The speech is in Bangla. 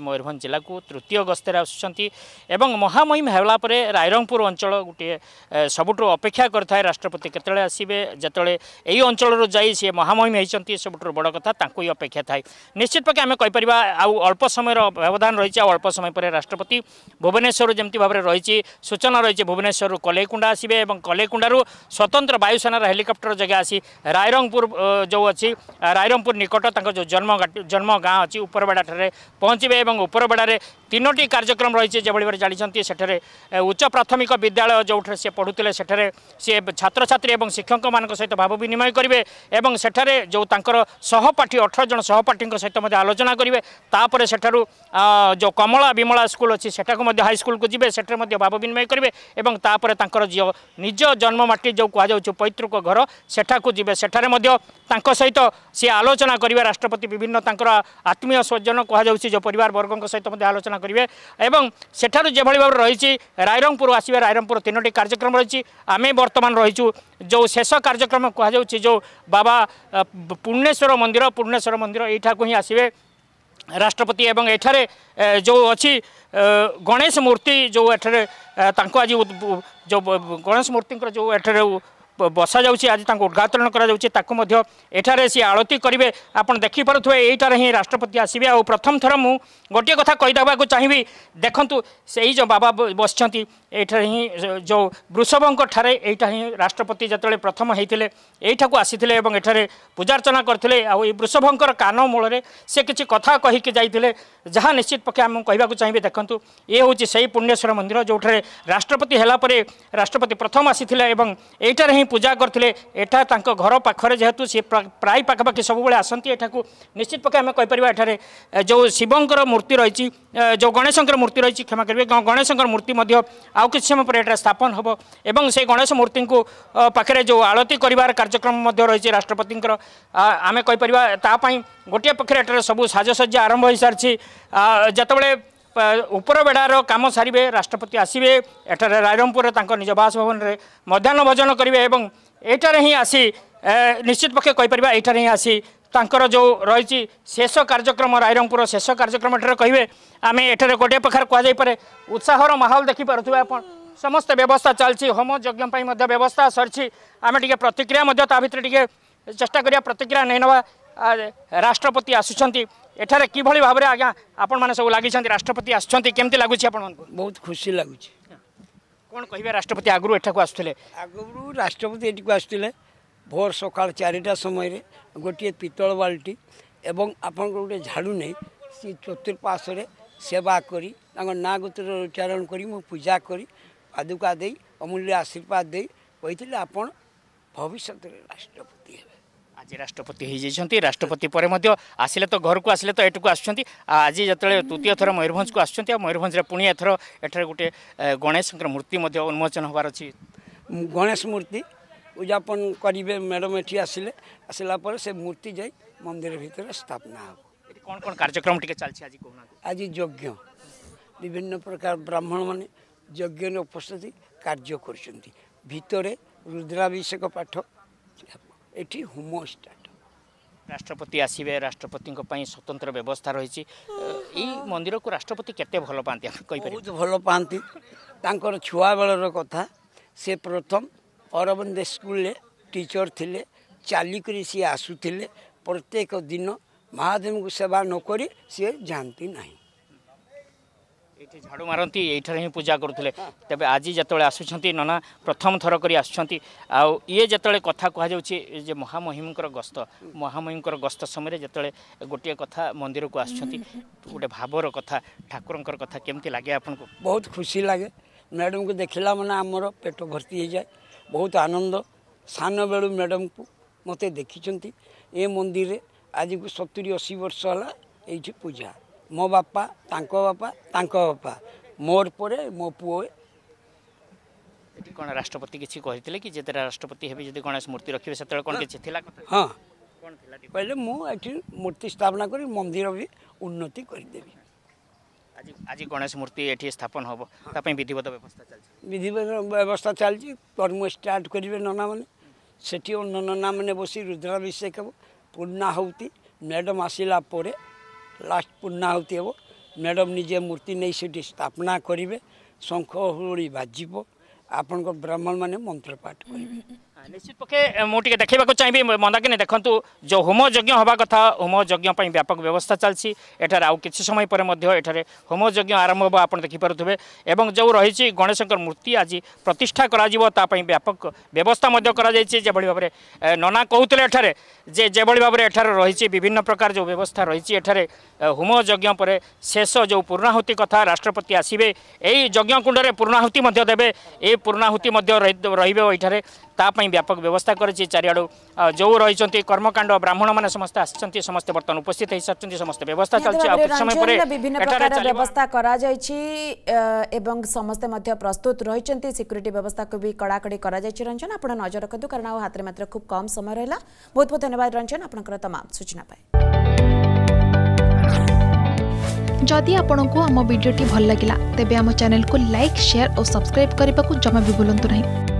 ମୟୂରଭଞ୍ଜ ଜିଲ୍ଲାକୁ ତୃତୀୟ ଗସ୍ତରେ ଆସୁଛନ୍ତି ଏବଂ ମହାମହିମ ହେଲା ପରେ ରାଇରଙ୍ଗପୁର ଅଞ୍ଚଳ ଗୋଟିଏ ସବୁଠୁ ଅପେକ୍ଷା କରିଥାଏ ରାଷ୍ଟ୍ରପତି କେତେବେଳେ ଆସିବେ ଯେତେବେଳେ ଏଇ ଅଞ୍ଚଳରୁ ଯାଇ ସିଏ ମହାମହିମ ହୋଇଛନ୍ତି ସବୁଠୁ ବଡ଼ କଥା ତାଙ୍କୁ ହିଁ ଅପେକ୍ଷା ଥାଏ ନିଶ୍ଚିତ ପକ୍ଷେ ଆମେ କହିପାରିବା ଆଉ ଅଳ୍ପ ସମୟର ବ୍ୟବଧାନ ରହିଛି ଆଉ ଅଳ୍ପ ସମୟ ପରେ ରାଷ୍ଟ୍ରପତି ଭୁବନେଶ୍ୱରରୁ ଯେମିତି ଭାବରେ ରହିଛି ସୂଚନା ରହିଛି ଭୁବନେଶ୍ୱରରୁ କଲେଇକୁଣ୍ଡା ଆସିବେ ଏବଂ କଲେଇକୁଣ୍ଡାରୁ ସ୍ୱତନ୍ତ୍ର ବାୟୁସେନାର ହେଲିକପ୍ଟର ଜାଗା ଆସି ରାଇରଙ୍ଗପୁର ଯେଉଁ ଅଛି ରାଇରଙ୍ଗପୁର ନିକଟ ତାଙ୍କ ଯେଉଁ ଜନ୍ମ ଜନ୍ମ ଗାଁ ଅଛି ଉପରବେଡ଼ାଠାରେ ପହଞ୍ଚିବେ ଏବଂ ଉପର ବେଡ଼ାରେ তিনোটি কার্যক্রম রয়েছে যেভাবে ভাবে জাঁচান সেঠারে উচ্চ প্রাথমিক বিদ্যালয় যেটা সে পড়ুলে সেঠারে সে ছাত্রছাত্রী এবং শিক্ষক মান সহিত ভাব বিনিময় করবে এবং সেঠারে যে তাঁর সহপাঠী অঠর জন সহপাঠী সহিত আলোচনা করবে তাপরে সেঠার যে কমলা বিমলা স্কুল অছি সেটাকে হাইস্কুলকে যাবে সেঠারে ভাব বিনিময় করবে এবং তাপরে তাঁর যে নিজ জন্মমাটি যে কুযাচ্ছে পৈতৃক ঘর সেঠাকু যাবে সেঠারে তাঁর সহিত সে আলোচনা করবে রাষ্ট্রপতি বিভিন্ন তাঁর আত্মীয় স্বজন কুযাচ্ছে যে পরিবারবর্গ সহ আলোচনা করবে এবং সেঠার যেভাবে ভাবে রয়েছে রায়রংপুর আসবে রায়রংপুর তিনোটি কার্যক্রম রয়েছে আমি বর্তমান রয়েছু যে শেষ কার্যক্রম কুহযাচ্ছে যে বাবা পূর্ণেশ্বর মন্দির পূর্ণেশ্বর মন্দির এইঠাকু হি আসবে রাষ্ট্রপতি এবং এঠারে যে অছি গণেশ মূর্তি যে এঠারে তাঁকু আজ যে গণেশ মূর্তিঙ্কর যে এঠারে ବସାଯାଉଛି ଆଜି ତାଙ୍କୁ ଉଦ୍ଘାଟନ କରାଯାଉଛି ତାକୁ ମଧ୍ୟ ଏଠାରେ ସିଏ ଆଳତୀ କରିବେ ଆପଣ ଦେଖିପାରୁଥିବେ ଏଇଠାରେ ହିଁ ରାଷ୍ଟ୍ରପତି ଆସିବେ ଆଉ ପ୍ରଥମ ଥର ମୁଁ ଗୋଟିଏ କଥା କହିଦେବାକୁ ଚାହିଁବି ଦେଖନ୍ତୁ ସେଇ ଯେଉଁ ବାବା ବସିଛନ୍ତି ଏଇଠାରେ ହିଁ ଯେଉଁ ବୃଷଭଙ୍କ ଠାରେ ଏଇଟା ହିଁ ରାଷ୍ଟ୍ରପତି ଯେତେବେଳେ ପ୍ରଥମ ହୋଇଥିଲେ ଏଇଠାକୁ ଆସିଥିଲେ ଏବଂ ଏଠାରେ ପୂଜାର୍ଚ୍ଚନା କରିଥିଲେ ଆଉ ଏଇ ବୃଷଭଙ୍କର କାନ ମୂଳରେ ସେ କିଛି କଥା କହିକି ଯାଇଥିଲେ ଯାହା ନିଶ୍ଚିତ ପକ୍ଷେ ଆମକୁ କହିବାକୁ ଚାହିଁବି ଦେଖନ୍ତୁ ଇଏ ହେଉଛି ସେଇ ପୁଣ୍ୟେଶ୍ୱର ମନ୍ଦିର ଯେଉଁଠାରେ ରାଷ୍ଟ୍ରପତି ହେଲା ପରେ ରାଷ୍ଟ୍ରପତି ପ୍ରଥମ ଆସିଥିଲେ ଏବଂ ଏଇଠାରେ ହିଁ ପୂଜା କରୁଥିଲେ ଏଠା ତାଙ୍କ ଘର ପାଖରେ ଯେହେତୁ ସେ ପ୍ରାୟ ପାଖାପାଖି ସବୁବେଳେ ଆସନ୍ତି ଏଠାକୁ ନିଶ୍ଚିତ ପକ୍ଷେ ଆମେ କହିପାରିବା ଏଠାରେ ଯେଉଁ ଶିବଙ୍କର ମୂର୍ତ୍ତି ରହିଛି ଯେଉଁ ଗଣେଶଙ୍କର ମୂର୍ତ୍ତି ରହିଛି କ୍ଷମା କରିବେ ଗଣେଶଙ୍କର ମୂର୍ତ୍ତି ମଧ୍ୟ ଆଉ କିଛି ସମୟ ପରେ ଏଠାରେ ସ୍ଥାପନ ହେବ ଏବଂ ସେ ଗଣେଶ ମୂର୍ତ୍ତିଙ୍କୁ ପାଖରେ ଯେଉଁ ଆଳତି କରିବାର କାର୍ଯ୍ୟକ୍ରମ ମଧ୍ୟ ରହିଛି ରାଷ୍ଟ୍ରପତିଙ୍କର ଆମେ କହିପାରିବା ତା ପାଇଁ ଗୋଟିଏ ପକ୍ଷରେ ଏଠାରେ ସବୁ ସାଜସଜ୍ଜା ଆରମ୍ଭ ହୋଇସାରିଛି ଯେତେବେଳେ ଉପରବେଡ଼ାର କାମ ସାରିବେ ରାଷ୍ଟ୍ରପତି ଆସିବେ ଏଠାରେ ରାଇରଙ୍ଗପୁରରେ ତାଙ୍କ ନିଜ ବାସଭବନରେ ମଧ୍ୟାହ୍ନ ଭୋଜନ କରିବେ ଏବଂ ଏଇଠାରେ ହିଁ ଆସି ନିଶ୍ଚିତ ପକ୍ଷେ କହିପାରିବା ଏଇଠାରେ ହିଁ ଆସି ତାଙ୍କର ଯେଉଁ ରହିଛି ଶେଷ କାର୍ଯ୍ୟକ୍ରମ ରାଇରଙ୍ଗପୁର ଶେଷ କାର୍ଯ୍ୟକ୍ରମ ଏଠାରେ କହିବେ ଆମେ ଏଠାରେ ଗୋଟିଏ ପ୍ରକାର କୁହାଯାଇପାରେ ଉତ୍ସାହର ମାହୋଲ ଦେଖିପାରୁଥିବେ ଆପଣ ସମସ୍ତେ ବ୍ୟବସ୍ଥା ଚାଲିଛି ହୋମ ଯଜ୍ଞ ପାଇଁ ମଧ୍ୟ ବ୍ୟବସ୍ଥା ସରିଛି ଆମେ ଟିକେ ପ୍ରତିକ୍ରିୟା ମଧ୍ୟ ତା ଭିତରେ ଟିକେ ଚେଷ୍ଟା କରିବା ପ୍ରତିକ୍ରିୟା ନେଇନେବା রাষ্ট্রপতি আসুচার এখানে কিভাবে ভাবে আজ্ঞা আপনার মানে সব লাগিছেন রাষ্ট্রপতি আসছেন কেমতি লাগুছে আপনার বহু খুশি লাগুছে কোণ কহবে রাষ্ট্রপতি আগু এটা আসুলে আগর রাষ্ট্রপতি এটি আসুলে ভোর সকাল চারিটা সময় গোটি পিতল বাল্টি এবং আপনার গোটে ঝাড়ু নেই সে চতুর্পাশে সেবা করি তাঁর না গোত্র উচ্চারণ করি মু পূজা করি পাদুকা দিয়ে অমূল্য আশীর্বাদ দিয়ে কইলে আপনার ভবিষ্যতের রাষ্ট্রপতি হবে আজি রাষ্ট্রপতি হয়ে যাই রাষ্ট্রপতি পরে আসলে তো ঘরক আসলে তো এটুকু আসছেন আজ যেত তৃতীয় থর ময়ূরভঞ্জ কু আসছেন ময়ূরভঞ্জের পুঁ এথর এঠার গোটে গণেশঙ্কর মূর্তি উন্মোচন হবার অ গণেশ মূর্তি উদযাপন করবে ম্যাডাম এটি আসলে আসলা পরে সে মূর্তি যাই মন্দির ভিতরে স্থাপনা হব কোন কোন কার্যক্রম টিকে চলছে আজ কহুনাতে আজি যজ্ঞ বিভিন্ন প্রকার ব্রাহ্মণ মানে যজ্ঞ উপস্থিতি কার্য করছেন ভিতরে রুদ্রাভিষেক পাঠ ଏଠି ହୋମୋଷ୍ଟାଟ ରାଷ୍ଟ୍ରପତି ଆସିବେ ରାଷ୍ଟ୍ରପତିଙ୍କ ପାଇଁ ସ୍ୱତନ୍ତ୍ର ବ୍ୟବସ୍ଥା ରହିଛି ଏଇ ମନ୍ଦିରକୁ ରାଷ୍ଟ୍ରପତି କେତେ ଭଲ ପାଆନ୍ତି ଆମେ କହିପାରିବୁ ବହୁତ ଭଲ ପାଆନ୍ତି ତାଙ୍କର ଛୁଆବେଳର କଥା ସେ ପ୍ରଥମ ଅରବିନ୍ଦ ସ୍କୁଲରେ ଟିଚର ଥିଲେ ଚାଲିକରି ସିଏ ଆସୁଥିଲେ ପ୍ରତ୍ୟେକ ଦିନ ମହାଦେବଙ୍କୁ ସେବା ନକରି ସିଏ ଯାଆନ୍ତି ନାହିଁ ଏଠି ଝାଡ଼ୁ ମାରନ୍ତି ଏଇଠାରେ ହିଁ ପୂଜା କରୁଥିଲେ ତେବେ ଆଜି ଯେତେବେଳେ ଆସୁଛନ୍ତି ନନା ପ୍ରଥମ ଥର କରି ଆସୁଛନ୍ତି ଆଉ ଇଏ ଯେତେବେଳେ କଥା କୁହାଯାଉଛି ଯେ ମହାମହିମଙ୍କର ଗସ୍ତ ମହାମହିମଙ୍କର ଗସ୍ତ ସମୟରେ ଯେତେବେଳେ ଗୋଟିଏ କଥା ମନ୍ଦିରକୁ ଆସୁଛନ୍ତି ଗୋଟେ ଭାବର କଥା ଠାକୁରଙ୍କର କଥା କେମିତି ଲାଗେ ଆପଣଙ୍କୁ ବହୁତ ଖୁସି ଲାଗେ ମ୍ୟାଡ଼ାମକୁ ଦେଖିଲା ମାନେ ଆମର ପେଟ ଭର୍ତ୍ତି ହେଇଯାଏ ବହୁତ ଆନନ୍ଦ ସାନ ବେଳୁ ମ୍ୟାଡ଼ାମକୁ ମୋତେ ଦେଖିଛନ୍ତି ଏ ମନ୍ଦିରରେ ଆଜିକୁ ସତୁରି ଅଶୀ ବର୍ଷ ହେଲା ଏଇଠି ପୂଜା ମୋ ବାପା ତାଙ୍କ ବାପା ତାଙ୍କ ବାପା ମୋର ପରେ ମୋ ପୁଅ ଏଠି କ'ଣ ରାଷ୍ଟ୍ରପତି କିଛି କହିଥିଲେ କି ଯେତେବେଳେ ରାଷ୍ଟ୍ରପତି ହେବେ ଯଦି ଗଣେଶ ମୂର୍ତ୍ତି ରଖିବେ ସେତେବେଳେ କ'ଣ କିଛି ଥିଲା ହଁ କହିଲେ ମୁଁ ଏଠି ମୂର୍ତ୍ତି ସ୍ଥାପନା କରି ମନ୍ଦିର ବି ଉନ୍ନତି କରିଦେବି ଆଜି ଆଜି ଗଣେଶ ମୂର୍ତ୍ତି ଏଠି ସ୍ଥାପନ ହେବ ତା ପାଇଁ ବିଧିବଦ୍ଧ ବ୍ୟବସ୍ଥା ଚାଲିଛି ବିଧିବଦ୍ଧ ବ୍ୟବସ୍ଥା ଚାଲିଛି କର୍ମ ଷ୍ଟାର୍ଟ କରିବେ ନନାମାନେ ସେଠି ଅନ୍ୟ ନନାମାନେ ବସି ରୁଦ୍ରାଭିଷେକ ହେବ ପୂର୍ଣ୍ଣାହୁତି ମ୍ୟାଡ଼ମ୍ ଆସିଲା ପରେ ଲାଷ୍ଟ ପୂର୍ଣ୍ଣାହୁତି ହେବ ମ୍ୟାଡ଼ମ୍ ନିଜେ ମୂର୍ତ୍ତି ନେଇ ସେଠି ସ୍ଥାପନା କରିବେ ଶଙ୍ଖ ହୁଳି ବାଜିବ ଆପଣଙ୍କ ବ୍ରାହ୍ମଣମାନେ ମନ୍ତ୍ର ପାଠ କରିବେ নিশ্চিত পক্ষে ମୁଁ ଟିକେ ଦେଖିବାକୁ ଚାହିଁବି ମନ୍ଦାକିନୀ ଦେଖନ୍ତୁ ଯେଉଁ ହୋମ ଯଜ୍ଞ ହେବା କଥା ହୋମ ଯଜ୍ଞ ପାଇଁ ବ୍ୟାପକ ବ୍ୟବସ୍ଥା ଚାଲିଛି ଏଠାରେ ଆଉ କିଛି ସମୟ ପରେ ମଧ୍ୟ ଏଠାରେ ହୋମ ଯଜ୍ଞ ଆରମ୍ଭ ହେବ ଆପଣ ଦେଖିପାରୁଥିବେ ଏବଂ ଯେଉଁ ରହିଛି ଗଣେଶଙ୍କର ମୂର୍ତ୍ତି ଆଜି ପ୍ରତିଷ୍ଠା କରାଯିବ ତା ପାଇଁ ବ୍ୟାପକ ବ୍ୟବସ୍ଥା ମଧ୍ୟ କରାଯାଇଛି ଯେଭଳି ଭାବରେ ନନା କହୁଥିଲେ ଏଠାରେ ଯେ ଯେଭଳି ଭାବରେ ଏଠାରେ ରହିଛି ବିଭିନ୍ନ ପ୍ରକାର ଯେଉଁ ବ୍ୟବସ୍ଥା ରହିଛି ଏଠାରେ ହୋମ ଯଜ୍ଞ ପରେ ଶେଷ ଯେଉଁ ପୂର୍ଣ୍ଣାହୁତି କଥା ରାଷ୍ଟ୍ରପତି ଆସିବେ ଏହି ଯଜ୍ଞ କୁଣ୍ଡରେ ପୂର୍ଣ୍ଣାହୁତି ମଧ୍ୟ ଦେବେ ଏହି ପୂର୍ଣ୍ଣାହୁତି ମଧ୍ୟ ରହିବ ଏଠାରେ तापाई व्यापक व्यवस्था गरि चारिआडु जो रहिन्छ कर्मकाण्ड ब्राह्मण म समस्त आसिन्छ समस्त बर्तन उपस्थित हैसारि समस्त व्यवस्था এবং সমস্তে মধ্য প্রস্তুত রয়েছেন সিকুরিটি ব্যবস্থাকে বি কড়াকড়ি করা যাই রঞ্জন আপনার নজর রাখতু কারণ আ হাতে মাত্র খুব কম সময় রহলা বহুত বহুত ধন্যবাদ রঞ্জন আপনার তমাম সূচনা পাই যদি আপনার আমার ভিডিওটি ভাল লাগিলা তেবে আমার চ্যানেলকে লাইক শেয়ার ও সবসক্রাইব করা জমা বি ভুলতু না